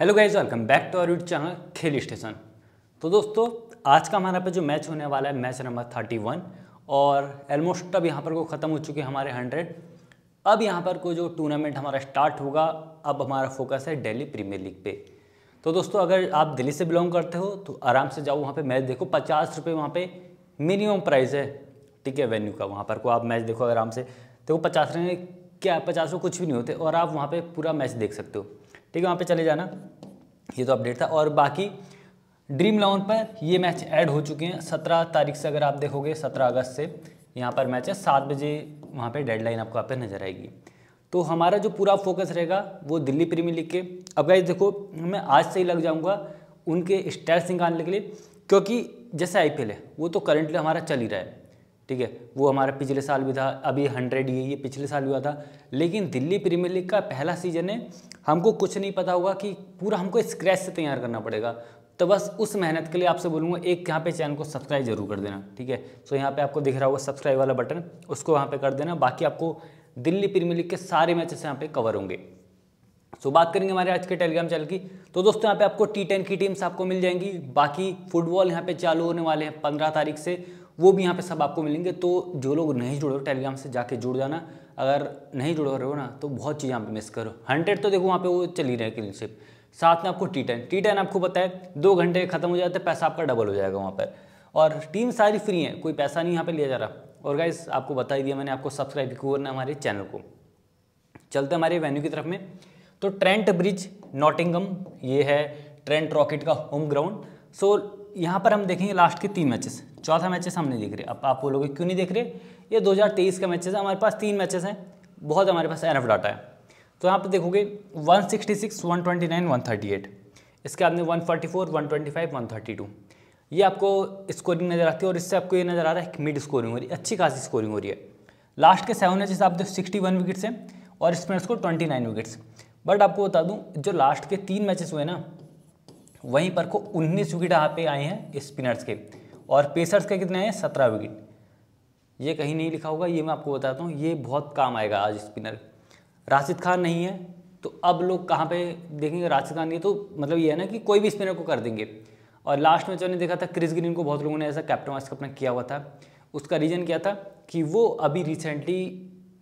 hello guys welcome back to our YouTube channel Khel station तो दोस्तों आज का हमारा पे जो मैच होने वाला है मैच नंबर थर्टी वन और एलमोस्ट अब यहाँ पर को ख़त्म हो चुके हैं हमारे हंड्रेड अब यहाँ पर को जो टूर्नामेंट हमारा स्टार्ट होगा अब हमारा फोकस है दिल्ली प्रीमियर लीग पे तो दोस्तों अगर आप दिल्ली से बिलोंग करते हो तो आराम से जाओ वहाँ पर मैच देखो पचास रुपये वहाँ पर मिनिमम प्राइस है ठीक है वेन्यू का वहाँ पर को आप मैच देखो आराम से देखो पचास रुपये क्या पचास रुपये कुछ भी नहीं होते और आप वहाँ पर पूरा मैच देख सकते हो ठीक है वहाँ पे चले जाना ये तो अपडेट था और बाकी ड्रीम इलेवन पर ये मैच ऐड हो चुके हैं सत्रह तारीख से अगर आप देखोगे सत्रह अगस्त से यहाँ पर मैच है सात बजे वहाँ पर डेडलाइन आपको यहाँ पर नजर आएगी तो हमारा जो पूरा फोकस रहेगा वो दिल्ली प्रीमियर लीग के अब गाइज देखो मैं आज से ही लग जाऊँगा उनके स्टैट्स निकालने के लिए क्योंकि जैसे आईपीएल है वो तो करंटली हमारा चल ही रहा है ठीक है वो हमारा पिछले साल भी था अभी हंड्रेड ये ये पिछले साल भी हुआ था लेकिन दिल्ली प्रीमियर लीग का पहला सीजन है हमको कुछ नहीं पता होगा कि पूरा हमको स्क्रैच से तैयार करना पड़ेगा तो बस उस मेहनत के लिए आपसे बोलूँगा एक यहाँ पे चैनल को सब्सक्राइब जरूर कर देना ठीक है सो यहाँ पे आपको दिख रहा होगा सब्सक्राइब वाला बटन उसको वहाँ पे कर देना बाकी आपको दिल्ली प्रीमियर लीग के सारे मैचेस यहाँ पे कवर होंगे सो बात करेंगे हमारे आज के टेलीग्राम चैनल की तो दोस्तों यहाँ पे आपको टी टेन की टीम्स आपको मिल जाएंगी बाकी फुटबॉल यहाँ पे चालू होने वाले हैं पंद्रह तारीख से वो भी यहाँ पे सब आपको मिलेंगे तो जो लोग नहीं जुड़े हो टेलीग्राम से जाके जुड़ जाना अगर नहीं जुड़े रहे हो ना तो बहुत चीज़ यहाँ पे मिस करो हंड्रेड तो देखो वहाँ पे वो चली रहे क्लिनशिप साथ में आपको टी टेन टी टेन आपको पता है दो घंटे खत्म हो जाते पैसा आपका डबल हो जाएगा वहाँ पर और टीम सारी फ्री है कोई पैसा नहीं यहाँ पर लिया जा रहा और गाइस आपको बता ही दिया मैंने आपको सब्सक्राइब भी करना हमारे चैनल को चलते हमारे वेन्यू की तरफ में तो ट्रेंट ब्रिज नॉटिंगम ये है ट्रेंट रॉकेट का होम ग्राउंड सो यहाँ पर हम देखेंगे लास्ट के तीन मैचेस चौथा मैचेस हम नहीं देख रहे अब आप बोलोगे क्यों नहीं देख रहे ये 2023 का मैचेस है हमारे पास तीन मैचेस हैं बहुत हमारे पास एफ डाटा है तो यहाँ पर देखोगे 166, 129, 138 इसके ट्वेंटी फाइव 144, 125, 132 ये आपको स्कोरिंग नज़र आती है और इससे आपको ये नज़र आ रहा है कि मिड स्कोरिंग हो रही है अच्छी खासी स्कोरिंग हो रही है लास्ट के सेवन मैचेस आप देखो सिक्सटी वन विकेट्स हैं और स्पिनर्स को ट्वेंटी नाइन विकेट्स बट आपको बता दूँ जो लास्ट के तीन मैचेस हुए ना वहीं पर को उन्नीस विकेट यहाँ पे आए हैं स्पिनर्स के और पेसर्स के कितने हैं सत्रह विकेट ये कहीं नहीं लिखा होगा ये मैं आपको बताता हूँ ये बहुत काम आएगा आज स्पिनर राशिद खान नहीं है तो अब लोग कहाँ पे देखेंगे राशिद खान ये तो मतलब ये है ना कि कोई भी स्पिनर को कर देंगे और लास्ट में मैंने देखा था क्रिस ग्रीन को बहुत लोगों ने ऐसा कैप्टन वाइस अपना किया हुआ था उसका रीज़न क्या था कि वो अभी रिसेंटली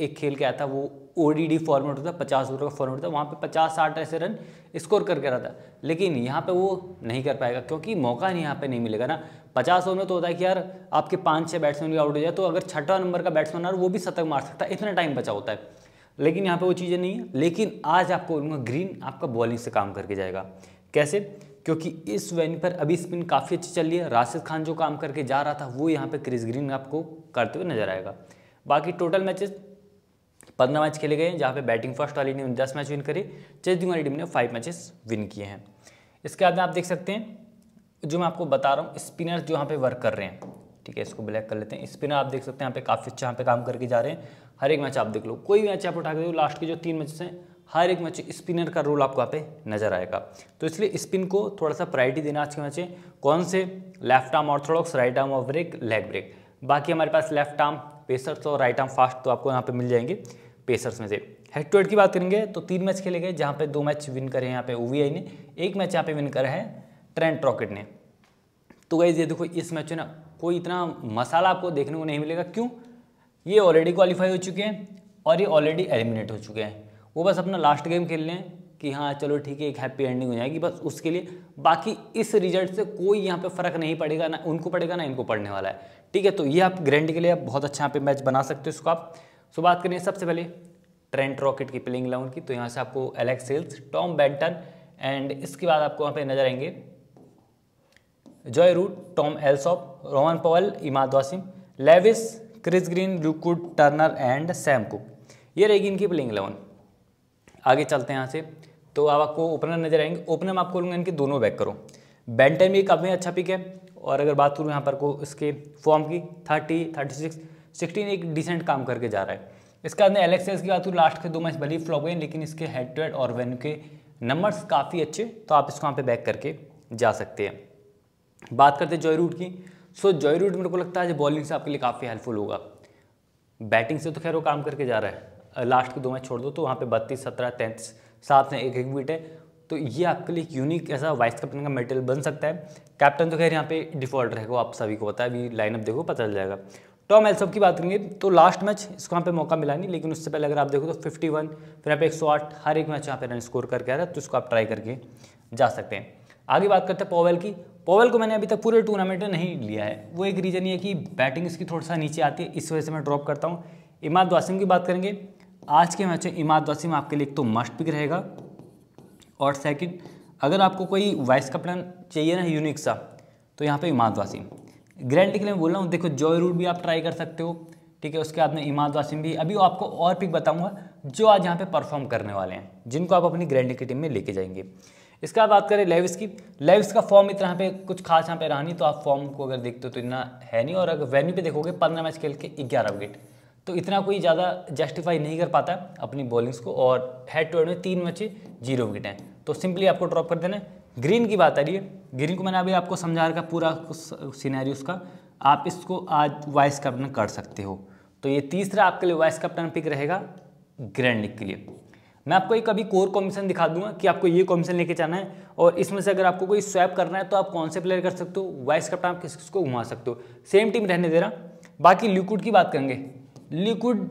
एक खेल के आया था वो ओ डी डी फॉर्मेट होता पचास ओवर का फॉर्मेट होता वहाँ पर पचास साठ ऐसे रन स्कोर करके रहा था लेकिन यहाँ पर वो नहीं कर पाएगा क्योंकि मौका नहीं यहाँ पर नहीं मिलेगा ना पचास ओवर में तो होता है कि यार आपके पाँच छः बैट्समैन भी आउट हो जाए तो अगर छठा नंबर का बैट्समैन आ वो भी शतक मार सकता है इतना टाइम बचा होता है लेकिन यहाँ पर वो चीज़ें नहीं है लेकिन आज आपको बोलूँगा ग्रीन आपका बॉलिंग से काम करके जाएगा कैसे क्योंकि इस वेन्यू पर अभी स्पिन काफ़ी अच्छी चल रही है राशिद खान जो काम करके जा रहा था वो यहाँ पे क्रिस ग्रीन आपको करते हुए नजर आएगा बाकी टोटल मैचेस पंद्रह मैच खेले गए हैं जहाँ पे बैटिंग फर्स्ट वाली टीम ने दस मैच विन करे चेस्टिंग वाली टीम ने फाइव मैचेस विन किए हैं इसके बाद में आप देख सकते हैं जो मैं आपको बता रहा हूँ स्पिनर जो यहाँ पे वर्क कर रहे हैं ठीक है इसको ब्लैक कर लेते हैं स्पिनर आप देख सकते हैं यहाँ पे काफ़ी अच्छा यहाँ पे काम करके जा रहे हैं हर एक मैच आप देख लो कोई मैच आप उठा के लास्ट के जो तीन मैचेस हैं हर एक मैच स्पिनर का रोल आपको यहाँ पे नजर आएगा तो इसलिए स्पिन को थोड़ा सा प्रायरिटी देना आज के मैच कौन से left arm orthodox right arm और ब्रेक लेग ब्रेक बाकी हमारे पास लेफ्ट आर्म पेसर्स और राइट आर्म फास्ट तो आपको यहाँ पे मिल जाएंगे पेसर्स में से हेड टू हेड की बात करेंगे तो तीन मैच खेले गए जहाँ पे दो मैच विन करे हैं यहाँ पे ओवीआई ने एक मैच यहाँ पे विन करा है ट्रेंट रॉकेट ने तो गाइज ये देखो इस मैच में ना कोई इतना मसाला आपको देखने को नहीं मिलेगा क्यों ये ऑलरेडी क्वालिफाई हो चुके हैं और ये ऑलरेडी एलिमिनेट हो चुके हैं वो बस अपना लास्ट गेम खेल लें कि हाँ चलो ठीक है एक हैप्पी एंडिंग हो जाएगी बस उसके लिए बाकी इस रिजल्ट से कोई यहाँ पे फ़र्क नहीं पड़ेगा ना उनको पड़ेगा ना इनको पड़ने वाला है ठीक है तो ये आप ग्रैंड के लिए आप बहुत अच्छा यहाँ पे मैच बना सकते हो इसको आप सो बात करें सबसे पहले ट्रेंट रॉकेट की प्लेइंग लाउन की तो यहाँ से आपको Alex Hales Tom Banton and इसके बाद आपको वहाँ पर नजर आएंगे Joe Root Tom Alsop Rovman Powell Imad Wasim Lewis Chris Green Luke Wood Turner and Sam Cook ये रहेगी इनकी प्लेइंग इलेवन आगे चलते हैं यहाँ से तो अब आपको ओपनर नजर आएंगे ओपनर में आपको लूँगा इनके दोनों बैक करो बैंटन भी काफ़ी अच्छा पिक है और अगर बात करूँ यहाँ पर को इसके फॉर्म की थर्टी थर्टी सिक्स सिक्सटीन एक डिसेंट काम करके जा रहा है इसके बाद एलेक्सेस की बात करूँ लास्ट के दो मैच भली फ्लॉप गए लेकिन इसके हेड टू हेड और वेन के नंबर्स काफ़ी अच्छे तो आप इसको वहाँ पे बैक करके जा सकते हैं बात करते हैं जॉय रूट की सो जॉय रूट मेरे को लगता है जो बॉलिंग से आपके लिए काफ़ी हेल्पफुल होगा बैटिंग से तो खैर वो काम करके जा रहा है लास्ट के दो मैच छोड़ दो तो वहाँ पे बत्तीस सत्रह तैंतीस सात हैं एक एक विकेट है तो ये आपके लिए एक यूनिक ऐसा वाइस कैप्टन का मेटेरियल बन सकता है कैप्टन तो खैर यहाँ पे डिफॉल्ट रहेगा आप सभी को पता है अभी लाइनअप देखो पता चल जाएगा टॉम एल्सअप की बात करेंगे तो लास्ट मैच इसको यहाँ पे मौका मिला नहीं लेकिन उससे पहले अगर आप देखो तो फिफ्टी फिर यहाँ पे एक हर एक मैच यहाँ पे रन स्कोर करके आ रहा है तो इसको आप ट्राई करके जा सकते हैं आगे बात करते हैं पॉवेल की पॉवेल को मैंने अभी तक पूरे टूर्नामेंट में नहीं लिया है वो एक रीज़न ये कि बैटिंग इसकी थोड़ा सा नीचे आती है इस वजह से मैं ड्रॉप करता हूँ इमाद वासिम की बात करेंगे आज के मैच में इमाद वासिम आपके लिए एक तो मस्ट पिक रहेगा और सेकंड अगर आपको कोई वाइस कप्टन चाहिए ना यूनिक सा तो यहाँ पर इमाद वासिम ग्रैंड के लिए बोल रहा हूँ देखो जॉय रूट भी आप ट्राई कर सकते हो ठीक है उसके बाद में इमाद वासिम भी अभी आपको और पिक बताऊँगा जो आज यहाँ परफॉर्म करने वाले हैं जिनको आप अपनी ग्रैंड की टीम में लेके जाएंगे इसका बात करें लेविस की लेविस का फॉर्म इतना यहाँ पे कुछ खास यहाँ पे रहा नहीं तो आप फॉर्म को अगर देखते हो तो इतना है नहीं और अगर वेन्यू पे देखोगे पंद्रह मैच खेल के ग्यारह विकेट तो इतना कोई ज़्यादा जस्टिफाई नहीं कर पाता अपनी बॉलिंग्स को और हेड टू हेड में तीन मैच जीरो विकेट हैं तो सिंपली आपको ड्रॉप कर देना ग्रीन की बात आ रही है ग्रीन को मैंने अभी आपको समझा रखा पूरा सीनारी उसका आप इसको आज वाइस कैप्टन कर सकते हो तो ये तीसरा आपके लिए वाइस कैप्टन पिक रहेगा ग्रैंड लीग के लिए मैं आपको एक अभी कोर कॉम्बिनेशन दिखा दूंगा कि आपको ये कॉम्बिनेशन लेके जाना है और इसमें से अगर आपको कोई स्वैप करना है तो आप कौन से प्लेयर कर सकते हो वाइस कप्टन आप किस को घुमा सकते हो सेम टीम रहने दे रहा बाकी लिक्विड की बात करेंगे लिक्विड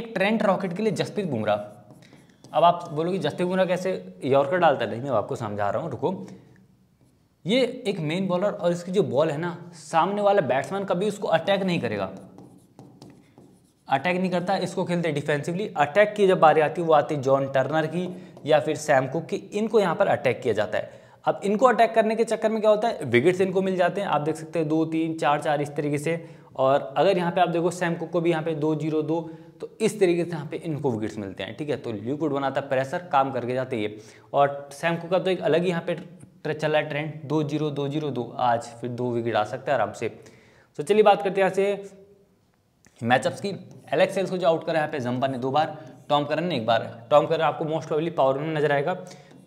एक ट्रेंड रॉकेट के लिए जसप्रीत बुमराह अब आप बोलोगे जसप्रीत बुमराह कैसे यॉर्कर डालता नहीं मैं आपको समझा रहा हूँ रुको ये एक मेन बॉलर और इसकी जो बॉल है ना सामने वाला बैट्समैन कभी उसको अटैक नहीं करेगा अटैक नहीं करता इसको खेलते डिफेंसिवली अटैक की जब बारी आती है वो आती है जॉन टर्नर की या फिर सैम कुक की इनको यहाँ पर अटैक किया जाता है अब इनको अटैक करने के चक्कर में क्या होता है विकेट्स इनको मिल जाते हैं आप देख सकते हैं दो तीन चार चार इस तरीके से और अगर यहाँ पे आप देखो सैम कुक को भी यहाँ पे दो जीरो दो तो इस तरीके से यहाँ पे इनको विकेट्स मिलते हैं ठीक है तो ल्यूकवुड बनाता है प्रेशर काम करके जाते हैं ये और सैम कुक का तो एक अलग ही यहाँ पे चल रहा है ट्रेंड दो जीरो दो जीरो दो आज फिर दो विकेट आ सकते हैं आराम से तो चलिए बात करते हैं यहाँ से मैचअप्स की एलेक्स सेल्स को जो आउट करा यहाँ पे जम्बा ने दो बार टॉम करन ने एक बार टॉम करन आपको मोस्ट प्रॉबली पावर में नजर आएगा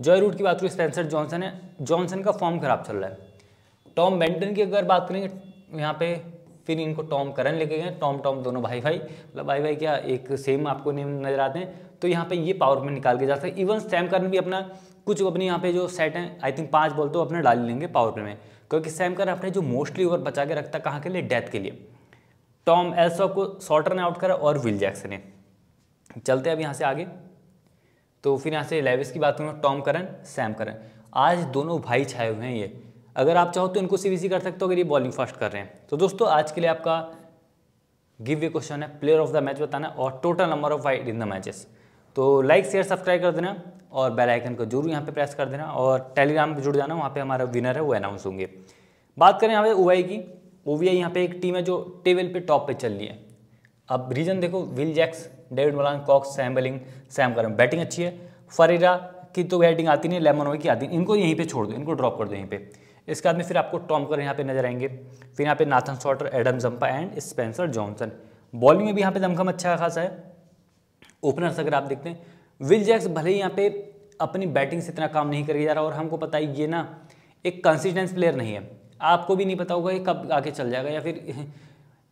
जॉय रूट की बात करूँ स्पेंसर जॉनसन है जॉनसन का फॉर्म खराब चल रहा है टॉम बेंटन की अगर बात करेंगे यहाँ पे फिर इनको टॉम करन लेके गए टॉम टॉम दोनों भाई भाई मतलब भाई भाई क्या एक सेम आपको नेम नजर आते हैं तो यहाँ पे ये पावर में निकाल के जा सकते इवन सैम करन भी अपना कुछ अपने यहाँ पे जो सेट हैं आई थिंक पाँच बॉल तो अपने डाल लेंगे पावर प्ले में क्योंकि सैम करन अपने जो मोस्टली ओवर बचा के रखता है कहाँ के लिए डेथ के लिए टॉम एल्सॉप को शॉर्टर ने आउट करा और विल जैक्सन ने चलते हैं अब यहाँ से आगे तो फिर यहाँ से लेविस की बात करूँ टॉम करन सैम करन आज दोनों भाई छाए हुए हैं ये अगर आप चाहो तो इनको सी बी कर सकते हो अगर ये बॉलिंग फास्ट कर रहे हैं तो दोस्तों आज के लिए आपका गिव ये क्वेश्चन है प्लेयर ऑफ द मैच बताना और total number of wide in the matches तो लाइक शेयर सब्सक्राइब कर देना और बेल आइकन को जरूर यहाँ पे प्रेस कर देना और टेलीग्राम पे जुड़ जाना वहाँ पे हमारा विनर है वो अनाउंस होंगे बात करें यहाँ पे ओ की वो भी है यहाँ पे एक टीम है जो टेबल पे टॉप पे चल रही है अब रीजन देखो Will Jacks David Malan Cox Sam Billings Sam Curran batting अच्छी है फरेरा की तो बैटिंग आती नहीं लेमन की आती नहीं इनको यहीं पर छोड़ दो इनको ड्रॉप कर दो यहीं पर इसके बाद में फिर आपको टॉम कर यहाँ पे नजर आएंगे फिर यहाँ पे Nathan Sowter Adam Zampa and Spencer Johnson bowling में भी यहाँ पे दमखम अच्छा खासा है ओपनर्स अगर आप देखते हैं विल जैक्स भले ही यहाँ पे अपनी बैटिंग से इतना काम नहीं करके जा रहा और हमको पता है ये ना एक कंसिस्टेंस प्लेयर नहीं है आपको भी नहीं पता होगा ये कब आके चल जाएगा या फिर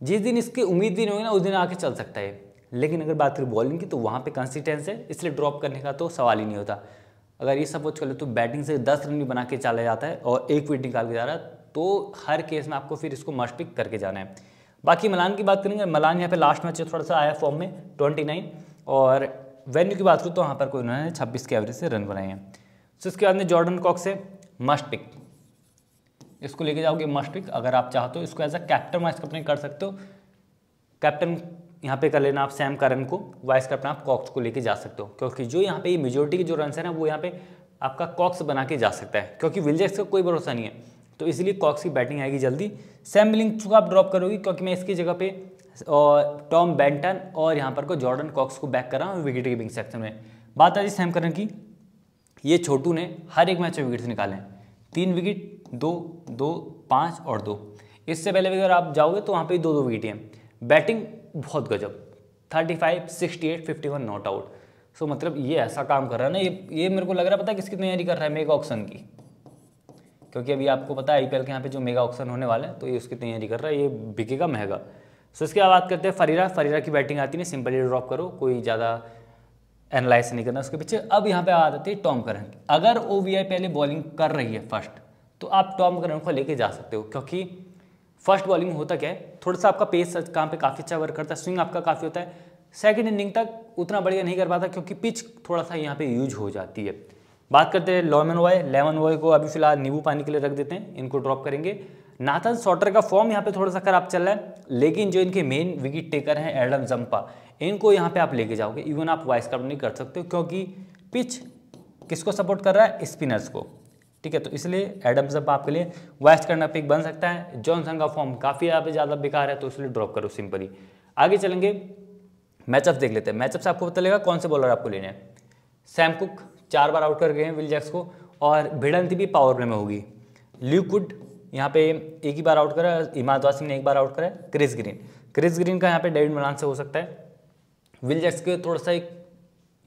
जिस दिन इसकी उम्मीद दिन नहीं होगी ना उस दिन आके चल सकता है लेकिन अगर बात करें बॉलिंग की तो वहाँ पे कंसिस्टेंस है इसलिए ड्रॉप करने का तो सवाल ही नहीं होता अगर ये सपोज कर ले तो बैटिंग से दस रन भी बना के चला जाता है और एक विकेट निकाल के जा रहा है तो हर केस में आपको फिर इसको मस्ट पिक करके जाना है बाकी मलान की बात करेंगे मलान यहाँ पे लास्ट मैच थोड़ा सा आया फॉर्म में नाइन और वेन्यू की बात करूँ तो वहाँ पर कोई उन्होंने छब्बीस के एवरेज से रन बनाए हैं सो तो इसके बाद में जॉर्डन कॉक्स है मस्ट पिक इसको लेके जाओगे मस्टिक अगर आप चाहो तो इसको as a captain vice captain कर सकते हो कैप्टन यहाँ पे कर लेना आप सैम करन को वाइस कैप्टन आप कॉक्स को लेके जा सकते हो क्योंकि जो यहाँ पे मेजोरिटी के जो रन है ना वो यहाँ पे आपका कॉक्स बना के जा सकता है क्योंकि विलजेक्स का कोई भरोसा नहीं है तो इसलिए कॉक्स की बैटिंग आएगी जल्दी सैम बिलिंग को आप ड्रॉप करोगे क्योंकि मैं इसकी जगह पे और टॉम बैंटन और यहाँ पर को जॉर्डन कॉक्स को बैक कर रहा हूँ विकेट कीपिंग सेक्शन में बात आ रही सैम करन की ये छोटू ने हर एक मैच में विकेट्स निकाले हैं तीन विकेट दो दो पाँच और दो इससे पहले भी अगर आप जाओगे तो वहाँ पे दो दो विकेटें बैटिंग बहुत गजब thirty five sixty eight fifty one not out so मतलब ये ऐसा काम कर रहा है ना ये ये मेरे को लग रहा है पता है किसकी तैयारी कर रहा है मेगा ऑक्शन की क्योंकि अभी आपको पता है आई के यहाँ पे जो मेगा ऑक्शन होने वाला है तो ये उसकी तैयारी कर रहा है ये बिकेगा महंगा सो इसके बाद बात करते हैं फरीरा फरीरा की बैटिंग आती नहीं सिंपली ड्रॉप करो कोई ज़्यादा एनालाइज नहीं करना उसके पीछे अब यहाँ पे आ जाती है टॉम करन अगर ओ पहले बॉलिंग कर रही है फर्स्ट तो आप टॉम करन को लेके जा सकते हो क्योंकि फर्स्ट बॉलिंग में होता क्या है थोड़ा सा आपका पेस काम पे काफ़ी अच्छा वर्क करता है स्विंग आपका काफ़ी होता है सेकेंड इनिंग तक उतना बढ़िया नहीं कर पाता क्योंकि पिच थोड़ा सा यहाँ पे यूज हो जाती है बात करते हैं लॉमन वॉय लेमन वॉय को अभी फिलहाल नींबू पानी के लिए रख देते हैं इनको ड्रॉप करेंगे नाथन सॉटर का फॉर्म यहाँ पे थोड़ा सा खराब चल रहा है लेकिन जो इनके मेन विकेट टेकर हैं एडम जम्पा इनको यहाँ पे आप लेके जाओगे इवन आप वाइस कप नहीं कर सकते क्योंकि पिच किसको सपोर्ट कर रहा है स्पिनर्स को ठीक है तो इसलिए एडम अब आपके लिए वेस्ट करना पिक बन सकता है जॉनसन का फॉर्म काफ़ी ज़्यादा बेकार है तो इसलिए ड्रॉप करो सिंपली आगे चलेंगे मैचअप देख लेते हैं मैचअप से आपको पता लगेगा कौन से बॉलर आपको लेने हैं सैम कुक चार बार आउट कर गए हैं विल जैक्स को और भिड़ंती भी पावर प्ले में होगी ल्यूकुड यहाँ पे एक ही बार आउट करा इमाद वासिम ने एक बार आउट करा क्रिस ग्रीन क्रिस ग्रीन का यहाँ पे डेविड मलान से हो सकता है विल जैक्स के थोड़ा सा एक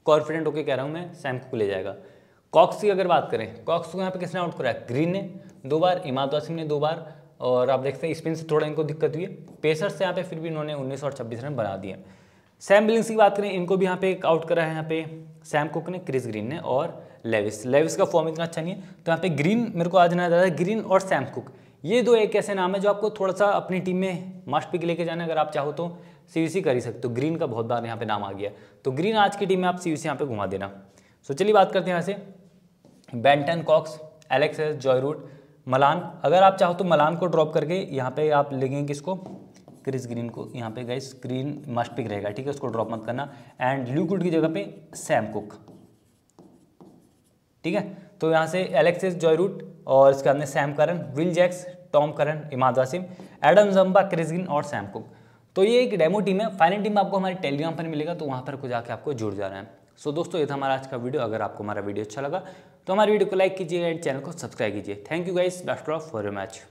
कॉन्फिडेंट होकर कह रहा हूँ मैं सैम कुक ले जाएगा कॉक्स की अगर बात करें कॉक्स को यहाँ पे किसने आउट कराया ग्रीन ने दो बार इमाद वासिम ने दो बार और आप देखते हैं स्पिन से थोड़ा इनको दिक्कत हुई है पेसर्स से यहाँ पे फिर भी इन्होंने उन्नीस और छब्बीस रन बना दिए सैम बिलिंग्स की बात करें इनको भी यहाँ पे एक आउट करा है यहाँ पे सैम कुक ने क्रिस ग्रीन ने और लेविस लेविस का फॉर्म इतना अच्छा नहीं है तो यहाँ पे ग्रीन मेरे को आज नजर है ग्रीन और सैम कुक ये दो एक ऐसे नाम है जो आपको थोड़ा सा अपनी टीम में मास्ट पिक लेके जाना अगर आप चाहो तो सी कर ही सकते हो ग्रीन का बहुत बार यहाँ पे नाम आ गया तो ग्रीन आज की टीम में आप सी यहाँ पे घुमा देना सो चलिए बात करते हैं यहाँ से बेंटन कॉक्स एलेक्स एस जॉयरूट मलान अगर आप चाहो तो मलान को ड्रॉप करके यहाँ पे आप लेंगे किसको क्रिस ग्रीन को यहाँ पे गए स्क्रीन मस्ट पिक रहेगा ठीक है उसको ड्रॉप मत करना एंड ल्यूकुड की जगह पे सैम कुक ठीक है तो यहाँ से एलेक्सिस जॉयरूट और इसके बाद Sam Curran Will Jacks Tom Curran Imad Wasim Adam Zampa Chris Green और सैम कुक तो ये एक डेमो टीम है फाइनल टीम आपको हमारे टेलीग्राम पर मिलेगा तो वहाँ पर को जाके आपको जुड़ जा रहा है सो so, दोस्तों ये था हमारा आज का वीडियो अगर आपको हमारा वीडियो अच्छा लगा तो हमारे वीडियो को लाइक कीजिए एंड चैनल को सब्सक्राइब कीजिए thank you guys best of for match